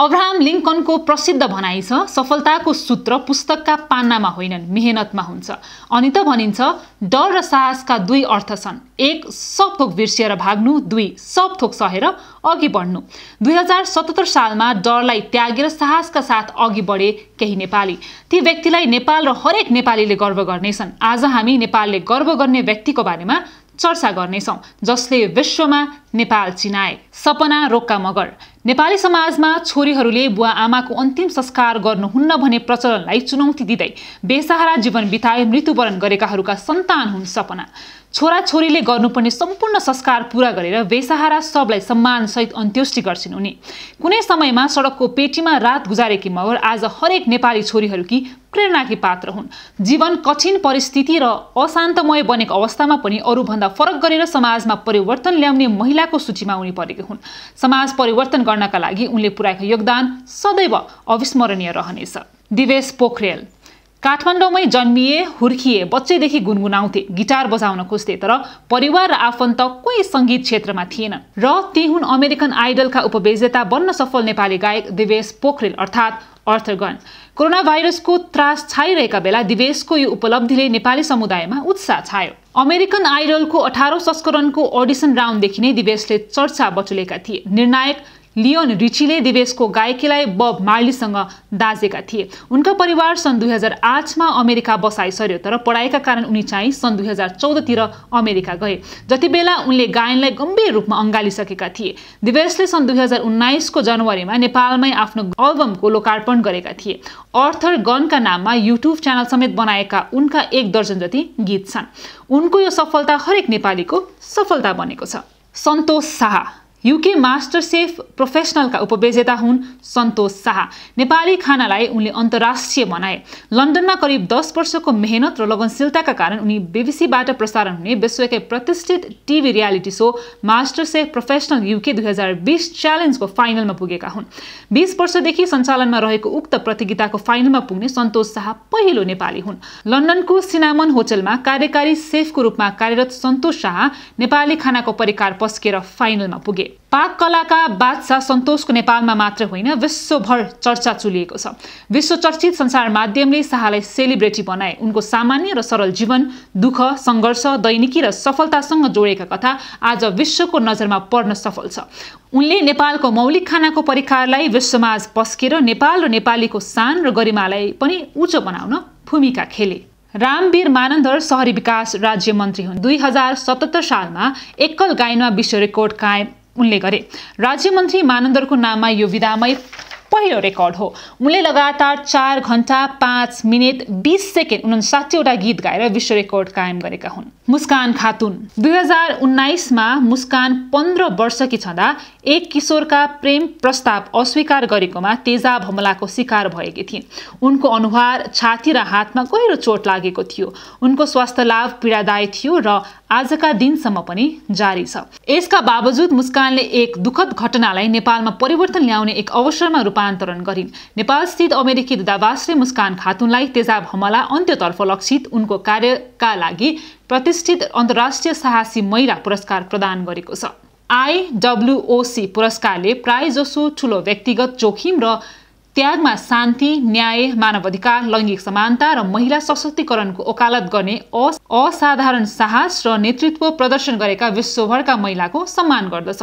Abraham लिङ्कनको प्रसिद्ध भनाइ छ सफलताको सूत्र पुस्तकका पान्नामा होइनन् मेहनतमा हुन्छ अनि त भनिन्छ डर र साहसका दुई अर्थ छन् एक सब थोक बिर्सिएर भाग्नु दुई सब थोक सहेर अघि बढ्नु दुई हजार सतहत्तर सालमा डरलाई त्यागेर साहसका साथ अघि बढे केही नेपाली ती व्यक्तिलाई नेपाल र हरेक नेपालीले गर्व गर्नेछन् आज हामी नेपालले गर्व गर्ने व्यक्तिको बारेमा चर्चा गर्नेछौँ जसले विश्वमा नेपाल चिनाए सपना रोक्का मगर नेपाली समाजमा छोरीहरूले बुवा आमाको अन्तिम संस्कार गर्नुहुन्न भने प्रचलनलाई चुनौती दिँदै बेसहारा जीवन बिताए मृत्युवरण गरेकाहरूका सन्तान हुन् सपना छोरा छोरीले गर्नुपर्ने सम्पूर्ण संस्कार पुरा गरेर बेसहारा सबलाई सम्मानसहित अन्त्येष्टि गर्छिन् उनी कुनै समयमा सडकको पेटीमा रात गुजारेकी मगर आज हरेक नेपाली छोरीहरूकी प्रेरणाकी पात्र हुन् जीवन कठिन परिस्थिति र अशान्तमय बनेको अवस्थामा पनि अरूभन्दा फरक गरेर समाजमा परिवर्तन ल्याउने महिलाको सूचीमा उनी परेकी हुन् समाज परिवर्तन गर्न गर्नका लागि उनले पुर्याएको योगदान सदैव अविस्मरणीय रहनेछ दिवेश पोखरेल काठमाडौँमै जन्मिए हुर्किए बच्चैदेखि गुनगुनाउँथे गिटार बजाउन खोज्थे तर परिवार र आफन्त कोही सङ्गीत क्षेत्रमा थिएनन् र ती हुन् अमेरिकन आइडलका उपविजेता बन्न सफल नेपाली गायक दिवेश पोखरेल अर्थात् अर्थगन कोरोना भाइरसको त्रास छाइरहेका बेला दिवेशको यो उपलब्धिले नेपाली समुदायमा उत्साह छायो अमेरिकन आइडलको अठारौँ संस्करणको अडिसन राउन्डदेखि नै दिवेशले चर्चा बटुलेका थिए निर्णायक लियोन रिचीले दिवेशको गायकीलाई बब मार्लीसँग दाजेका थिए उनका परिवार सन् दुई हजार आठमा अमेरिका बसाइ सर्यो तर पढाइका कारण उनी चाहिँ सन् दुई हजार चौधतिर अमेरिका गए जति बेला उनले गायनलाई गम्भीर रूपमा अँगालिसकेका थिए दिवेशले सन् दुई हजार उन्नाइसको जनवरीमा नेपालमै आफ्नो अल्बमको लोकार्पण गरेका थिए अर्थर गनका नाममा युट्युब च्यानल समेत बनाएका उनका एक दर्जन जति गीत छन् उनको यो सफलता हरेक नेपालीको सफलता बनेको छ Santosh Shah UK master chef प्रोफेसनलका उपविजेता हुन् सन्तोष शाह नेपाली खानालाई उनले अन्तर्राष्ट्रिय बनाए लन्डनमा करिब दस वर्षको मेहनत र लगनशीलताका कारण उनी बिबिसीबाट प्रसारण हुने विश्वकै प्रतिष्ठित TV reality show master chef professional UK दुई हजार बिस च्यालेन्जको फाइनलमा पुगेका हुन् बिस वर्षदेखि सञ्चालनमा रहेको उक्त प्रतियोगिताको फाइनलमा पुग्ने सन्तोष शाह पहिलो नेपाली हुन् लन्डनको सिनामन होटलमा कार्यकारी सेफको रूपमा कार्यरत सन्तोष शाह नेपाली खानाको परिकार पस्केर फाइनलमा पुगे पाक कलाका बादशाह सन्तोषको नेपालमा मात्र होइन विश्वभर चर्चा चुलिएको छ विश्व चर्चित संसार माध्यमले शाहलाई सेलिब्रेटी बनाए उनको सामान्य र सरल जीवन दुःख सङ्घर्ष दैनिकी र सफलतासँग जोडेका कथा आज विश्वको नजरमा पर्न सफल छ उनले नेपालको मौलिक खानाको परिकारलाई विश्वमाझ पस्केर नेपाल र नेपालीको शान र गरिमालाई पनि उच्च बनाउन भूमिका खेले रामवीर मानन्दर सहरी विकास राज्य मन्त्री हुन् दुई हजार सतहत्तर सालमा एकल गायनमा विश्व रेकर्ड कायम उनले गरे राज्य मन्त्री मानन्दरको नाममा यो विधामय पहिलो रेकर्ड हो उनले लगातार चार घन्टा पाँच मिनट बिस सेकेन्ड उनसाठीवटा गीत गाएर विश्व रेकर्ड कायम गरेका हुन् मुस्कान खातुन दुई हजार उन्नाइसमा मुस्कान पन्ध्र वर्षकी छँदा एक किशोरका प्रेम प्रस्ताव अस्वीकार गरेकोमा तेजाब हमलाको शिकार भएकी थिइन् उनको अनुहार छाती र हातमा गहिरो चोट लागेको थियो उनको स्वास्थ्य लाभ पीडादायी थियो र आजका दिनसम्म पनि जारी छ यसका बावजुद मुस्कानले एक दुःखद घटनालाई नेपालमा परिवर्तन ल्याउने एक अवसरमा रूपान्तर स्थानान्तरण गरिन् नेपालस्थित अमेरिकी दूतावासले मुस्कान खातुनलाई तेजाब हमला अन्त्यतर्फ लक्षित उनको कार्यका लागि प्रतिष्ठित अन्तर्राष्ट्रिय साहसी महिला पुरस्कार प्रदान गरेको छ आइडब्ल्युओसी पुरस्कारले प्रायजसो ठुलो व्यक्तिगत जोखिम र त्यागमा शान्ति न्याय मानव अधिकार लैङ्गिक समानता र महिला सशक्तिकरणको ओकालत गर्ने असाधारण साहस र नेतृत्व प्रदर्शन गरेका विश्वभरका महिलाको सम्मान गर्दछ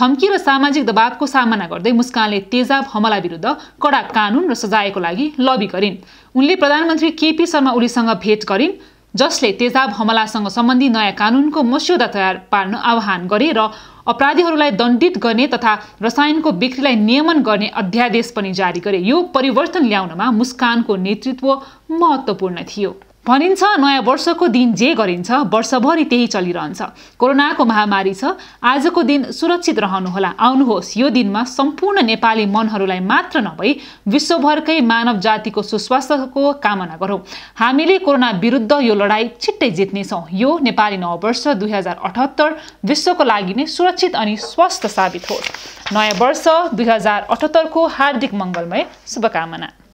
थम्की र सामाजिक दबावको सामना गर्दै मुस्कानले तेजाब हमला विरुद्ध कडा कानुन र सजायको लागि लबी गरिन् उनले प्रधानमन्त्री केपी शर्मा ओलीसँग भेट गरिन् जसले तेजाब हमलासँग सम्बन्धी नयाँ कानुनको मस्यौदा तयार पार्न आह्वान गरे र अपराधीहरूलाई दण्डित गर्ने तथा रसायनको बिक्रीलाई नियमन गर्ने अध्यादेश पनि जारी गरे यो परिवर्तन ल्याउनमा मुस्कानको नेतृत्व महत्त्वपूर्ण थियो भनिन्छ नयाँ वर्षको दिन जे गरिन्छ वर्षभरि त्यही चलिरहन्छ कोरोनाको महामारी छ आजको दिन सुरक्षित रहनुहोला आउनुहोस् यो दिनमा सम्पूर्ण नेपाली मनहरूलाई मात्र नभई विश्वभरकै मानव जातिको सुस्वास्थ्यको कामना गरौँ हामीले कोरोना विरुद्ध यो लडाईँ छिट्टै जित्नेछौँ यो नेपाली नववर्ष दुई हजार अठहत्तर विश्वको लागि नै सुरक्षित अनि स्वस्थ साबित होस् नयाँ वर्ष दुई हजार अठहत्तरको हार्दिक मङ्गलमय शुभकामना